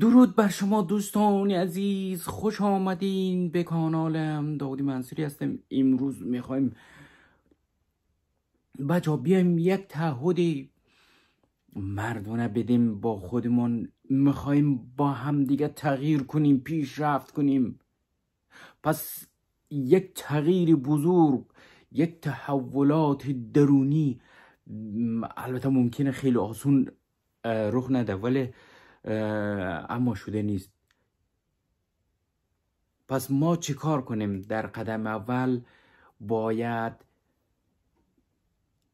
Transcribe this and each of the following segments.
درود بر شما دوستان عزیز خوش آمدین به کانالم داودی منصوری هستم امروز میخوایم بچه بیایم یک تعهد مردونه بدیم با خودمون میخوایم با هم دیگه تغییر کنیم پیشرفت کنیم پس یک تغییر بزرگ یک تحولات درونی البته ممکنه خیلی آسون رخ نده ولی اما شده نیست پس ما چی کار کنیم در قدم اول باید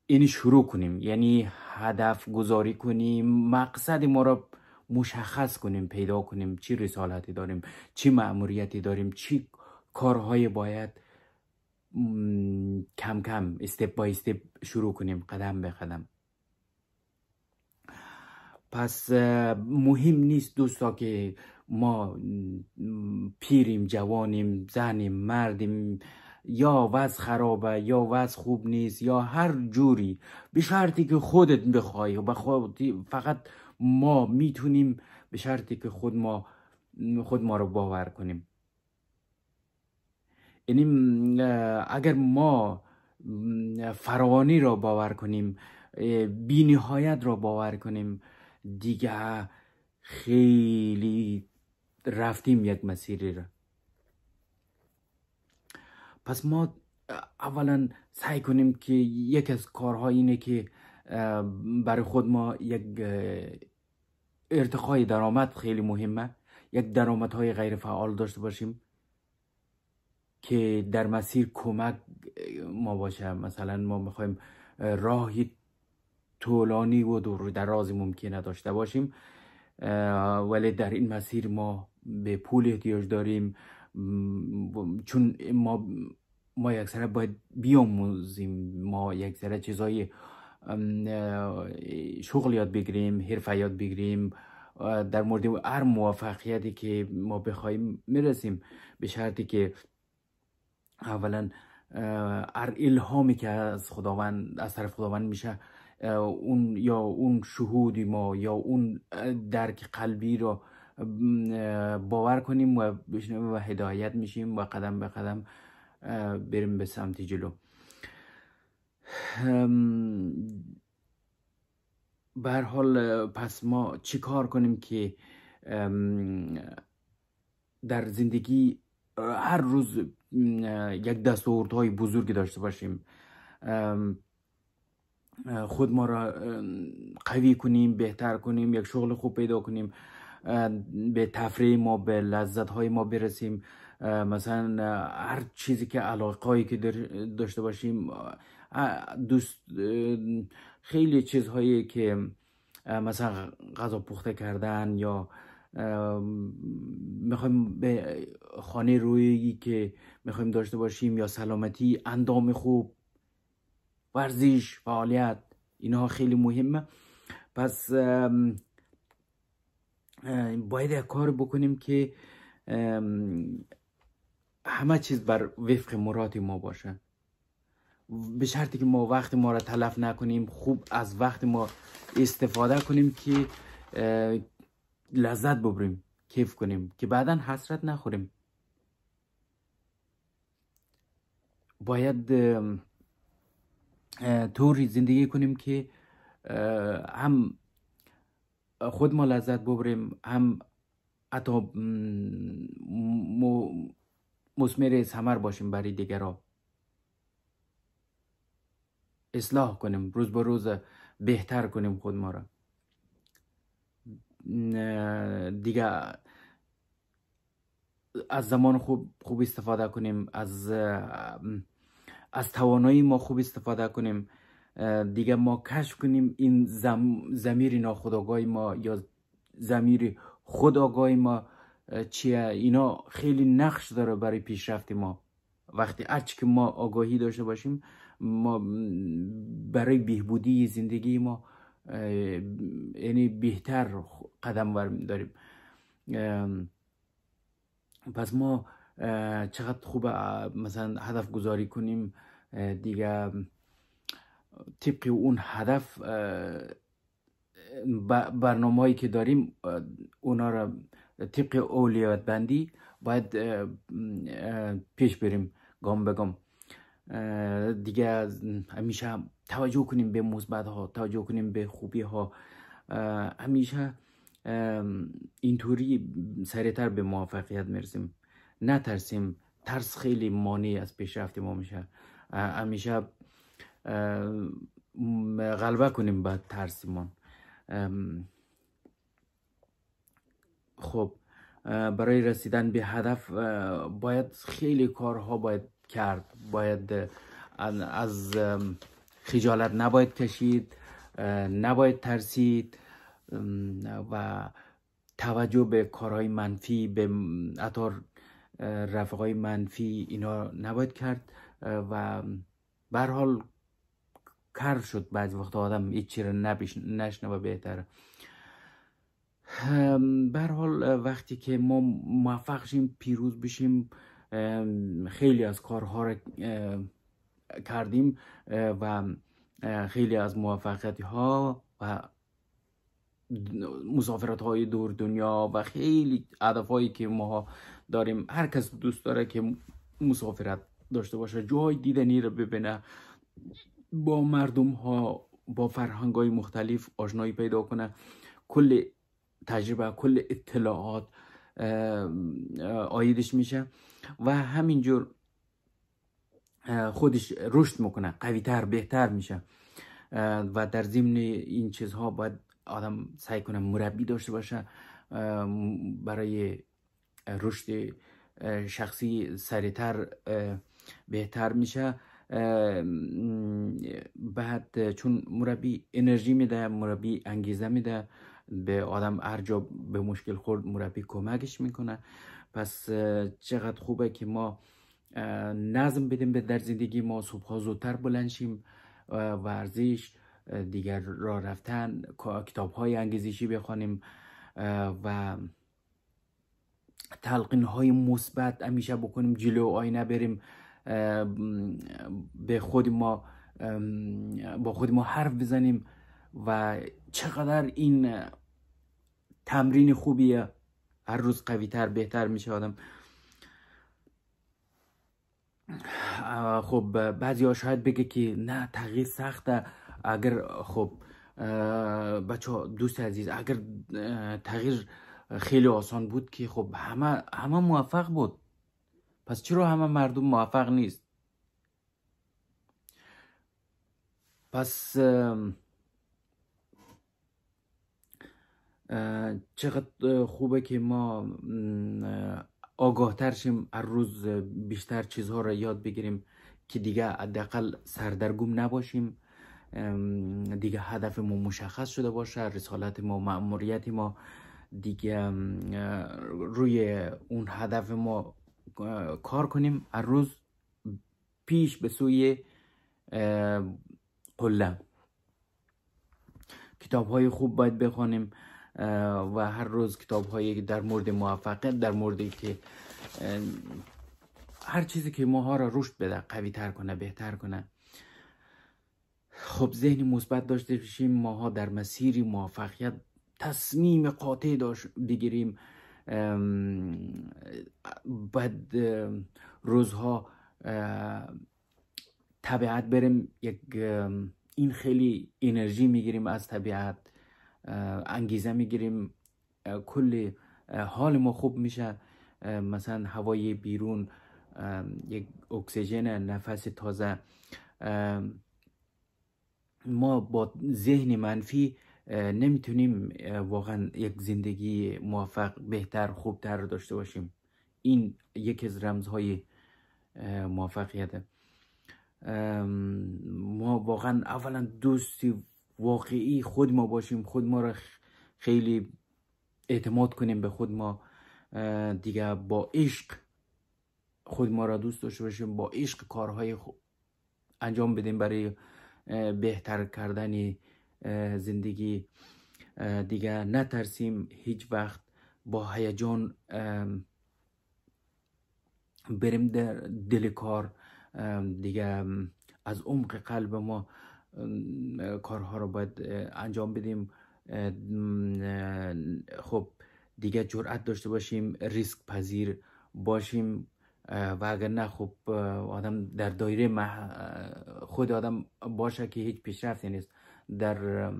این شروع کنیم یعنی هدف گذاری کنیم مقصد ما را مشخص کنیم پیدا کنیم چی رسالتی داریم چی معمولیتی داریم چی کارهای باید کم کم استپ با استپ شروع کنیم قدم به قدم پس مهم نیست دوستا که ما پیریم جوانیم زنیم مردیم یا وضع خرابه یا وضع خوب نیست یا هر جوری به شرطی که خودت بخوای و فقط ما میتونیم به شرطی که خود ما خود ما رو باور کنیم یعنی اگر ما فراوانی را باور کنیم بینهایت را باور کنیم دیگه خیلی رفتیم یک مسیری را پس ما اولا سعی کنیم که یک از کارها اینه که برای خود ما یک ارتقای درآمد خیلی مهمه یک های غیر فعال داشته باشیم که در مسیر کمک ما باشه مثلا ما میخوایم راهی طولانی و دور درازی ممکن نداشته باشیم ولی در این مسیر ما به پول احتیاج داریم چون ما ما یکسره باید بیاموزیم ما یکسره چیزای شغل یاد بگیریم حرفه یاد بگیریم در مورد هر موفقیتی که ما بخوایم میرسیم به شرطی که اولا هر الهامی که از خداوند از طرف خداوند میشه اون یا اون شهود ما یا اون درک قلبی رو باور کنیم و و هدایت میشیم و قدم به قدم بریم به سمت جلو به حال پس ما چی کار کنیم که در زندگی هر روز یک دستورت های بزرگی داشته باشیم خود ما را قوی کنیم بهتر کنیم یک شغل خوب پیدا کنیم به تفریح ما به لذت های ما برسیم مثلا هر چیزی که علاقه که داشته باشیم دوست خیلی چیزهایی که مثلا غذا پخته کردن یا میخوایم به خانه رویی که میخوایم داشته باشیم یا سلامتی اندام خوب ورزش فعالیت اینها خیلی مهمه پس باید یک کار بکنیم که همه چیز بر وفق مراد ما باشه به شرطی که ما وقت ما را تلف نکنیم خوب از وقت ما استفاده کنیم که لذت ببریم کیف کنیم که بعدا حسرت نخوریم باید طوری زندگی کنیم که هم خود ما لذت ببریم هم حتی مسمر سمر باشیم برای دیگرا اصلاح کنیم روز به روز بهتر کنیم خود ما را دیگه از زمان خوب خوب استفاده کنیم از از توانایی ما خوب استفاده کنیم دیگه ما کشف کنیم این زم... زمیر ناخودآگاه ما یا زمیر خودآگاهی ما چیه اینا خیلی نقش داره برای پیشرفت ما وقتی هرچی که ما آگاهی داشته باشیم ما برای بهبودی زندگی ما یعنی بهتر قدم داریم پس ما چقدر خوبه مثلا هدف گذاری کنیم دیگه طبق اون هدف برنامه هایی که داریم اونا را طبق اولیات بندی باید پیش بریم گام به گام دیگه همیشه توجه کنیم به مثبت ها توجه کنیم به خوبی ها همیشه اینطوری سریعتر به موفقیت میرسیم نترسیم ترس خیلی مانع از پیشرفت ما میشه همیشه غلبه کنیم به ترسمون خب برای رسیدن به هدف باید خیلی کارها باید کرد باید از خجالت نباید کشید نباید ترسید و توجه به کارهای منفی به اطار رفقای منفی اینا نباید کرد و به حال کار شد بعضی وقت آدم هیچی را نشنوه بهتره به حال وقتی که ما موفق شیم پیروز بشیم خیلی از کارها رو کردیم و خیلی از موفقیت ها و مسافرت های دور دنیا و خیلی عدف هایی که ما داریم هر کس دوست داره که مسافرت داشته باشه جای دیدنی رو ببینه با مردم ها با فرهنگ های مختلف آشنایی پیدا کنه کل تجربه کل اطلاعات آیدش میشه و همینجور خودش رشد میکنه قوی تر بهتر میشه و در ضمن این چیزها باید آدم سعی کنه مربی داشته باشه برای رشد شخصی سریتر بهتر میشه بعد چون مربی انرژی میده مربی انگیزه میده به آدم هر جا به مشکل خورد مربی کمکش میکنه پس چقدر خوبه که ما نظم بدیم به در زندگی ما صبح زودتر بلند شیم ورزش دیگر را رفتن کتاب های انگیزشی بخوانیم و تلقین های مثبت همیشه بکنیم جلو آینه بریم به خود ما با خود ما حرف بزنیم و چقدر این تمرین خوبیه هر روز قوی تر بهتر میشه آدم خب بعضی ها شاید بگه که نه تغییر سخته اگر خب بچه دوست عزیز اگر تغییر خیلی آسان بود که خب همه همه موفق بود پس چرا همه مردم موفق نیست پس چقدر خوبه که ما آگاهتر شیم هر روز بیشتر چیزها را یاد بگیریم که دیگه حداقل سردرگم نباشیم دیگه هدف ما مشخص شده باشه رسالت ما مأموریت ما دیگه روی اون هدف ما کار کنیم هر روز پیش به سوی قله کتاب های خوب باید بخوانیم و هر روز کتاب در مورد موفقیت در مورد که هر چیزی که ماها را رشد بده قوی تر کنه بهتر کنه خب ذهنی مثبت داشته باشیم ماها در مسیر موفقیت تصمیم قاطع داشت بگیریم بعد روزها طبیعت بریم یک این خیلی انرژی میگیریم از طبیعت انگیزه میگیریم کل حال ما خوب میشه مثلا هوای بیرون یک اکسیژن نفس تازه ما با ذهن منفی نمیتونیم واقعا یک زندگی موفق بهتر خوبتر داشته باشیم این یکی از رمزهای موفقیته ما واقعا اولا دوستی واقعی خود ما باشیم خود ما را خیلی اعتماد کنیم به خود ما دیگه با عشق خود ما را دوست داشته باشیم با عشق کارهای انجام بدیم برای بهتر کردن زندگی دیگه نترسیم هیچ وقت با هیجان بریم در دل کار دیگه از عمق قلب ما کارها رو باید انجام بدیم خب دیگه جرأت داشته باشیم ریسک پذیر باشیم و اگر نه خوب آدم در دایره خود آدم باشه که هیچ پیشرفتی نیست در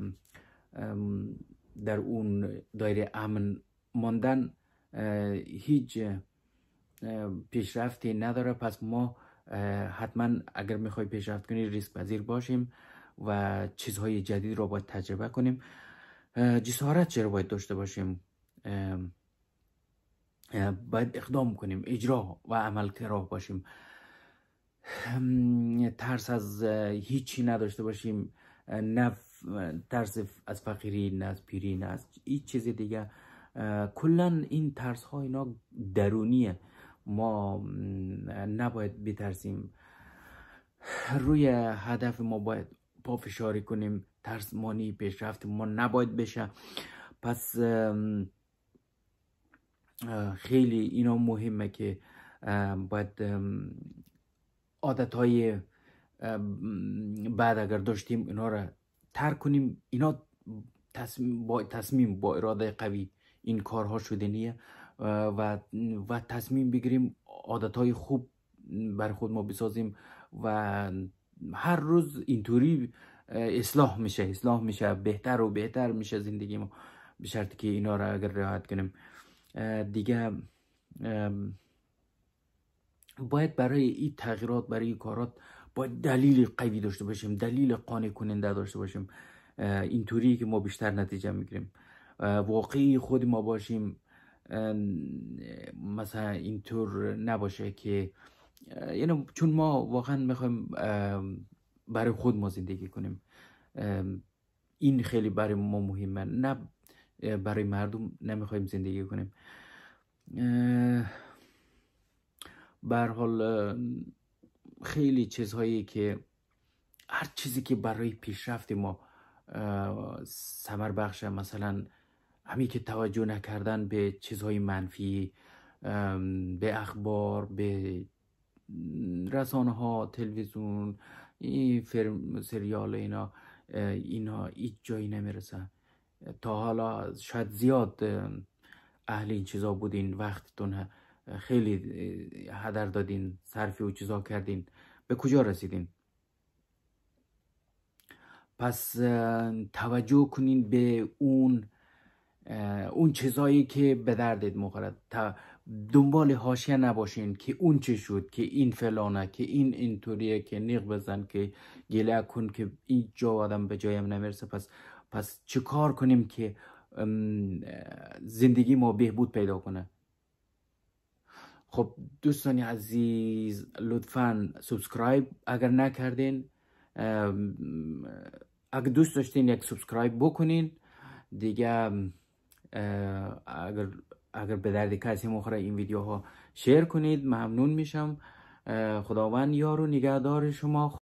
در اون دایره امن ماندن هیچ پیشرفتی نداره پس ما حتما اگر میخوای پیشرفت کنی ریسک پذیر باشیم و چیزهای جدید رو باید تجربه کنیم جسارت چرا باید داشته باشیم باید اقدام کنیم اجرا و عمل کراه باشیم ترس از هیچی نداشته باشیم نه ترس از فقیری نه از پیری نه از هیچ چیز دیگه کلا این ترس ها اینا درونیه ما نباید بترسیم روی هدف ما باید پافشاری کنیم ترس مانی پیشرفت ما نباید بشه پس خیلی اینا مهمه که باید عادت های بعد اگر داشتیم اینا را ترک کنیم اینا تصمیم با, تصمیم با اراده قوی این کارها نیه و, و تصمیم بگیریم عادت های خوب بر خود ما بسازیم و هر روز اینطوری اصلاح میشه اصلاح میشه بهتر و بهتر میشه زندگی ما به شرطی که اینا را اگر رعایت کنیم دیگه باید برای این تغییرات برای این کارات باید دلیل قوی داشته باشیم دلیل قانع کننده داشته باشیم اینطوری که ما بیشتر نتیجه میگیریم واقعی خود ما باشیم مثلا اینطور نباشه که یعنی چون ما واقعا میخوایم برای خود ما زندگی کنیم این خیلی برای ما مهمه نه برای مردم نمیخوایم زندگی کنیم بر حال خیلی چیزهایی که هر چیزی که برای پیشرفت ما سمر بخشه مثلا همین که توجه نکردن به چیزهای منفی به اخبار به رسانه ها تلویزیون این سریال اینا اینا هیچ جایی نمیرسن تا حالا شاید زیاد اهل این چیزا بودین وقتتون خیلی هدر دادین صرفی و چیزا کردین به کجا رسیدین پس توجه کنین به اون اون چیزایی که به دردت مخورد دنبال حاشیه نباشین که اون چه شد که این فلانه که این اینطوریه که نیق بزن که گله کن که این جا آدم به جایم نمیرسه پس پس چه کار کنیم که زندگی ما بهبود پیدا کنه خب دوستان عزیز لطفا سبسکرایب اگر نکردین اگر دوست داشتین یک سبسکرایب بکنین دیگه اگر اگر به درد کسی مخوره این ویدیوها شیر کنید ممنون میشم خداوند یار و نگهدار شما